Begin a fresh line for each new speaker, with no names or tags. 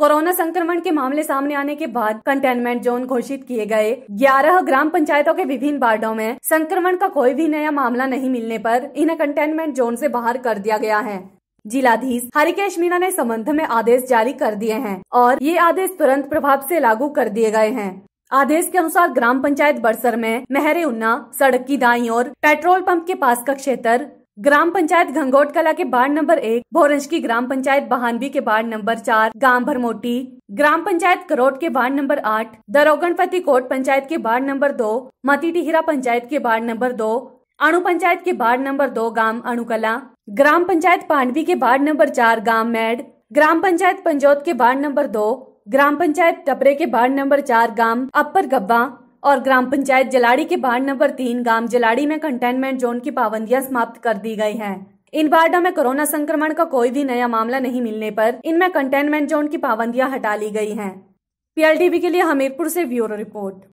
Corona संक्रमण के मामले सामने आने के बाद कंटेनमेंट जोन घोषित किए गए 11 ग्राम पंचायतों के विभिन्न वार्डो में संक्रमण का कोई भी नया मामला नहीं मिलने पर इन्हें कंटेनमेंट जोन से बाहर कर दिया गया है जिलाधीश हरिकेश मीणा ने संबंध में आदेश जारी कर दिए हैं और ये आदेश तुरंत प्रभाव से लागू कर दिए गए हैं आदेश के अनुसार ग्राम पंचायत बरसर में मेहरे उन्ना सड़क की दाई और पेट्रोल पंप के पास का क्षेत्र ग्राम पंचायत घंगोट कला के वार्ड नंबर एक भोरंज की ग्राम पंचायत बहानवी के वार्ड नंबर चार गांव भरमोटी ग्राम पंचायत करोट के वार्ड नंबर आठ दरोगणपति कोट पंचायत के वार्ड नंबर दो मती टिहरा पंचायत के वार्ड नंबर दो अणु पंचायत के वार्ड नंबर दो गांव अणुकला ग्राम पंचायत पांडवी के वार्ड नंबर चार गांव मैड ग्राम पंचायत पंजोत के वार्ड नंबर दो ग्राम पंचायत टपरे के वार्ड नंबर चार गांव अपर गब्बा और ग्राम पंचायत जलाड़ी के वार्ड नंबर तीन गांव जलाड़ी में कंटेनमेंट जोन की पाबंदियां समाप्त कर दी गई हैं। इन वार्डो में कोरोना संक्रमण का कोई भी नया मामला नहीं मिलने पर इनमें कंटेनमेंट जोन की पाबंदियां हटा ली गई हैं। पीएलटीवी के लिए हमीरपुर से ब्यूरो रिपोर्ट